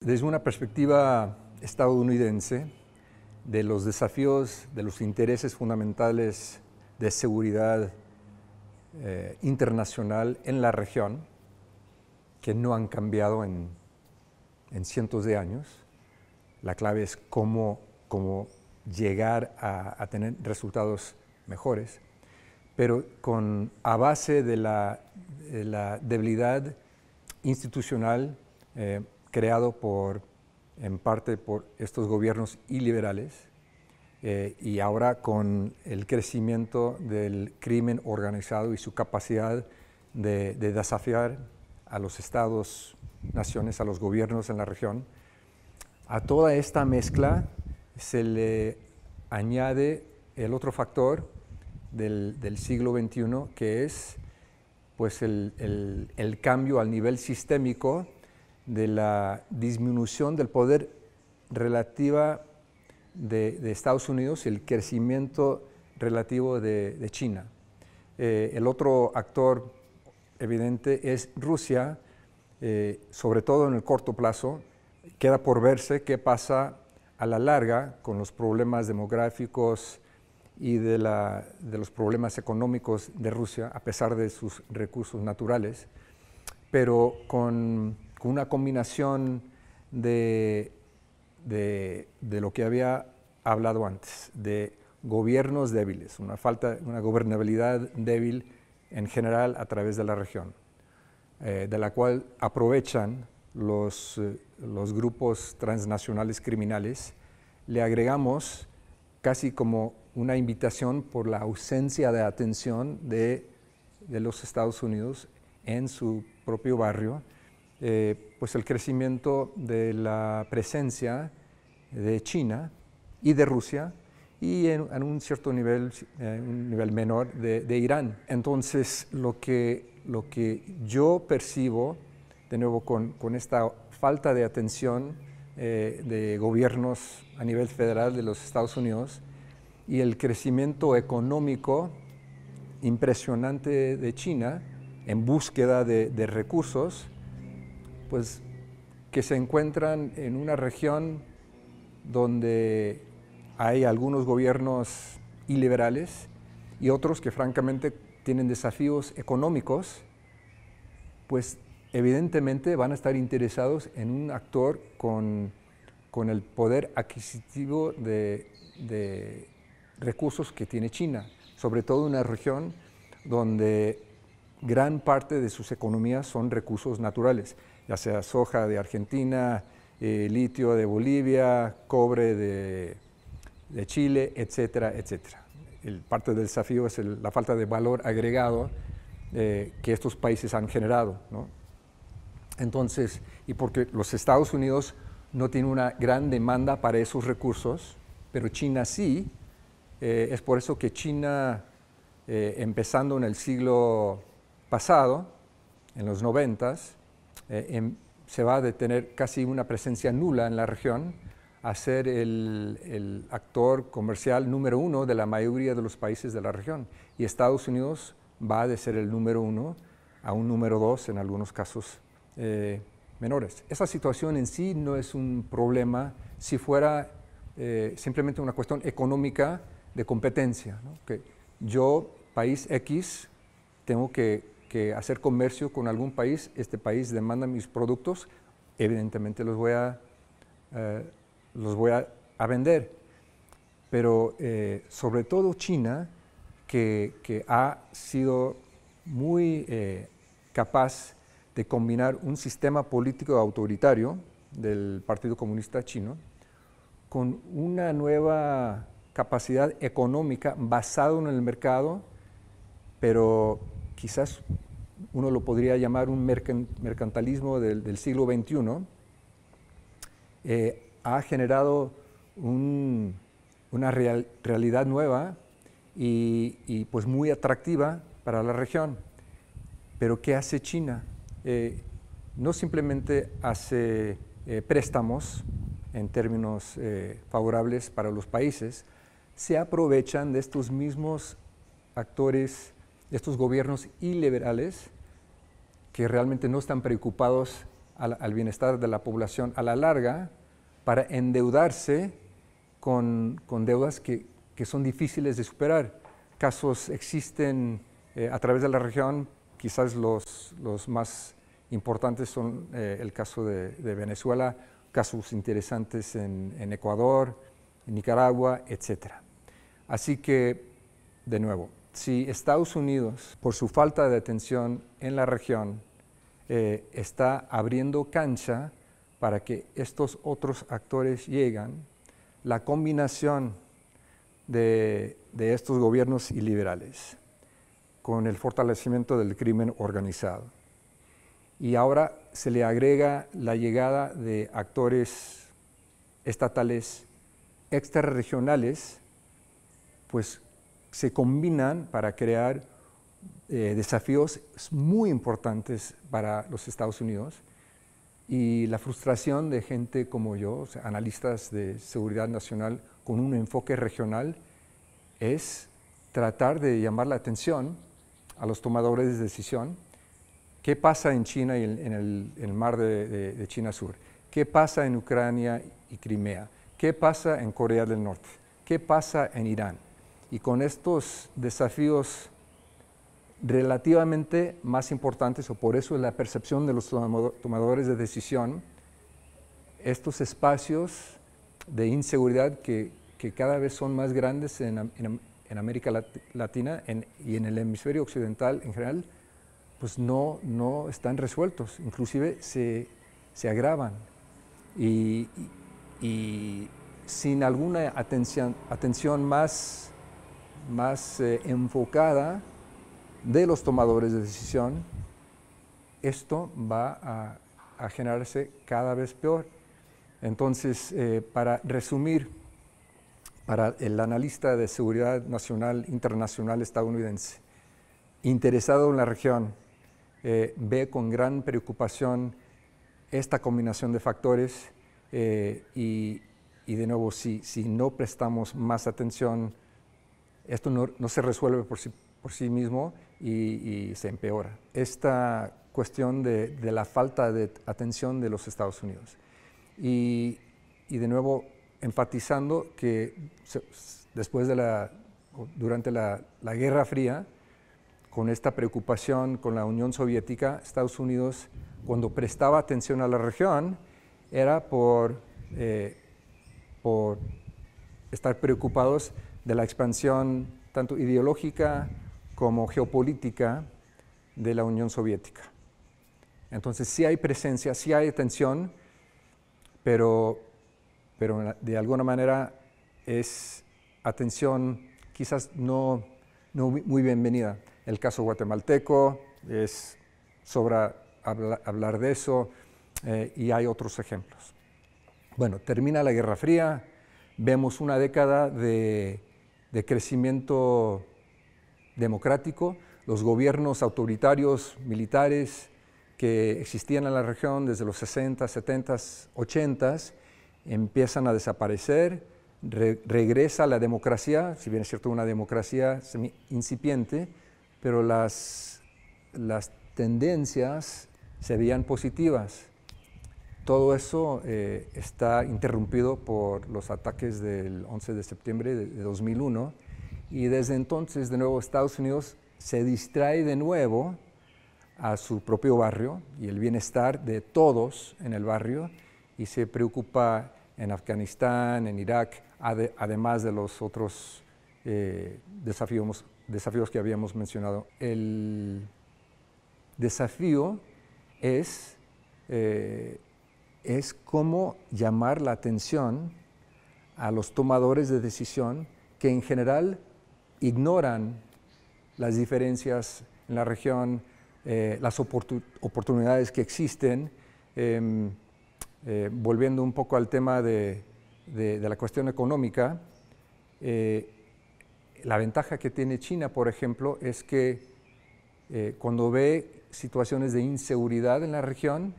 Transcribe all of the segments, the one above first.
Desde una perspectiva estadounidense, de los desafíos, de los intereses fundamentales de seguridad eh, internacional en la región, que no han cambiado en en cientos de años. La clave es cómo, cómo llegar a, tener resultados mejores, pero con, a base de la, debilidad institucional eh, creado por, en parte por estos gobiernos iliberales eh, y ahora con el crecimiento del crimen organizado y su capacidad de desafiar a los estados, naciones, a los gobiernos en la región, a toda esta mezcla se le añade el otro factor del, siglo XXI, que es pues el, cambio al nivel sistémico de la disminución del poder relativa de, de, Estados Unidos y el crecimiento relativo de, China. Eh, el otro actor evidente es Rusia, eh, sobre todo en el corto plazo. Queda por verse qué pasa a la larga con los problemas demográficos y de, los problemas económicos de Rusia, a pesar de sus recursos naturales, pero con, una combinación de, lo que había hablado antes, de gobiernos débiles, una falta, una gobernabilidad débil, en general a través de la región, eh, de la cual aprovechan eh, los, grupos transnacionales criminales. Le agregamos casi como una invitación por la ausencia de atención de, los Estados Unidos en su propio barrio, eh, pues el crecimiento de la presencia de China y de Rusia y en, un cierto nivel, eh, un nivel menor de, de, Irán. Entonces, lo que, lo que yo percibo, de nuevo, con, esta falta de atención eh, de gobiernos a nivel federal de los Estados Unidos y el crecimiento económico impresionante de China en búsqueda de, de recursos, pues que se encuentran en una región donde hay algunos gobiernos iliberales y otros que francamente tienen desafíos económicos, pues evidentemente van a estar interesados en un actor con, el poder adquisitivo de, recursos que tiene China, sobre todo una región donde gran parte de sus economías son recursos naturales, ya sea soja de Argentina, eh, litio de Bolivia, cobre de de Chile, etcétera, etcétera. El, parte del desafío es la falta de valor agregado eh, que estos países han generado. Entonces, y porque los Estados Unidos no tienen una gran demanda para esos recursos, pero China sí, eh, es por eso que China, eh, empezando en el siglo pasado, en los noventas, em, se va a detener casi una presencia nula en la región, a ser el, actor comercial número uno de la mayoría de los países de la región. Y Estados Unidos va de ser el número uno a un número dos en algunos casos eh, menores. Esa situación en sí no es un problema si fuera eh, simplemente una cuestión económica de competencia. Que yo, país X, tengo que, hacer comercio con algún país, este país demanda mis productos, evidentemente los voy a... Eh, los voy a, vender. Pero eh, sobre todo China, que, ha sido muy eh, capaz de combinar un sistema político autoritario del Partido Comunista Chino con una nueva capacidad económica basada en el mercado, pero quizás uno lo podría llamar un mercantilismo del, siglo XXI, ha generado una realidad nueva y, pues muy atractiva para la región. Pero ¿qué hace China? Eh, no simplemente hace eh, préstamos en términos eh, favorables para los países, se aprovechan de estos mismos actores, de estos gobiernos iliberales que realmente no están preocupados al bienestar de la población a la larga, para endeudarse con, deudas que, son difíciles de superar. Casos existen eh, a través de la región, quizás los, más importantes son eh, el caso de, Venezuela, casos interesantes en, Ecuador, Nicaragua, etc. Así que, de nuevo, si Estados Unidos, por su falta de atención en la región, eh, está abriendo cancha para que estos otros actores lleguen, la combinación de, estos gobiernos iliberales con el fortalecimiento del crimen organizado. Y ahora se le agrega la llegada de actores estatales extrarregionales, pues se combinan para crear eh, desafíos muy importantes para los Estados Unidos y la frustración de gente como yo, analistas de seguridad nacional con un enfoque regional, es tratar de llamar la atención a los tomadores de decisión. ¿Qué pasa en China y en, el, mar de China Sur? ¿Qué pasa en Ucrania y Crimea? ¿Qué pasa en Corea del Norte? ¿Qué pasa en Irán? Y con estos desafíos relativamente más importantes, o por eso la percepción de los tomadores de decisión, estos espacios de inseguridad que, cada vez son más grandes en, América Latina y en el hemisferio occidental en general, pues no, no están resueltos, inclusive se, agravan. Y, sin alguna atención, atención más, más eh, enfocada, de los tomadores de decisión, esto va a, generarse cada vez peor. Entonces, eh, para resumir, para el analista de seguridad nacional internacional estadounidense, interesado en la región, eh, ve con gran preocupación esta combinación de factores eh, y, de nuevo, si, no prestamos más atención, esto no, no se resuelve por sí por sí mismo y, se empeora. Esta cuestión de, la falta de atención de los Estados Unidos. Y, de nuevo, enfatizando que después de la, durante la, Guerra Fría, con esta preocupación con la Unión Soviética, Estados Unidos, cuando prestaba atención a la región, era por, eh, por estar preocupados de la expansión tanto ideológica, como geopolítica de la Unión Soviética. Entonces sí hay presencia, sí hay tensión, pero, pero de alguna manera es atención quizás no, muy bienvenida. El caso guatemalteco es sobra hablar de eso eh, y hay otros ejemplos. Bueno, termina la Guerra Fría, vemos una década de, de crecimiento democrático. Los gobiernos autoritarios militares que existían en la región desde los 60, 70, 80 empiezan a desaparecer, regresa la democracia, si bien es cierto una democracia incipiente, pero las, las tendencias se veían positivas. Todo eso eh, está interrumpido por los ataques del 11 de septiembre de 2001 y desde entonces, de nuevo, Estados Unidos se distrae de nuevo a su propio barrio y el bienestar de todos en el barrio y se preocupa en Afganistán, en Irak, además de los otros eh, desafíos, desafíos que habíamos mencionado. El desafío es, eh, es cómo llamar la atención a los tomadores de decisión que en general ignoran las diferencias en la región, eh, las oportunidades que existen. Em, eh, volviendo un poco al tema de, la cuestión económica, eh, la ventaja que tiene China, por ejemplo, es que cuando ve situaciones de inseguridad en la región,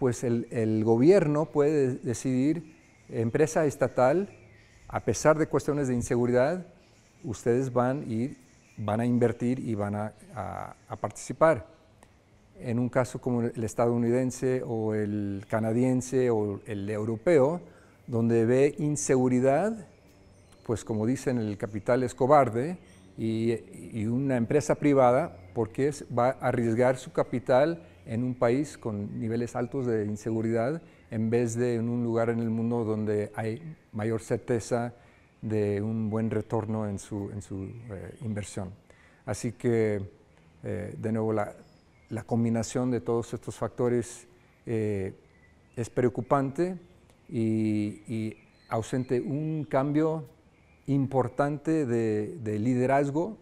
pues el gobierno puede decidir, empresa estatal, a pesar de cuestiones de inseguridad, ustedes van y van a invertir y van a, participar. En un caso como el estadounidense o el canadiense o el europeo, donde ve inseguridad, pues como dicen, el capital es cobarde y, una empresa privada, porque es, va a arriesgar su capital en un país con niveles altos de inseguridad en vez de en un lugar en el mundo donde hay mayor certeza de un buen retorno en su, eh, inversión. Así que, eh, de nuevo, la, combinación de todos estos factores eh, es preocupante y, ausente un cambio importante de, liderazgo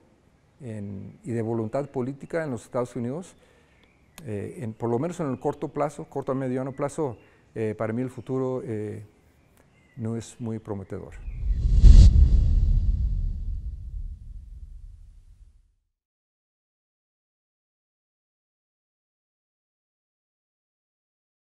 y de voluntad política en los Estados Unidos, por lo menos en el corto plazo, corto a mediano plazo, para mí el futuro no es muy prometedor.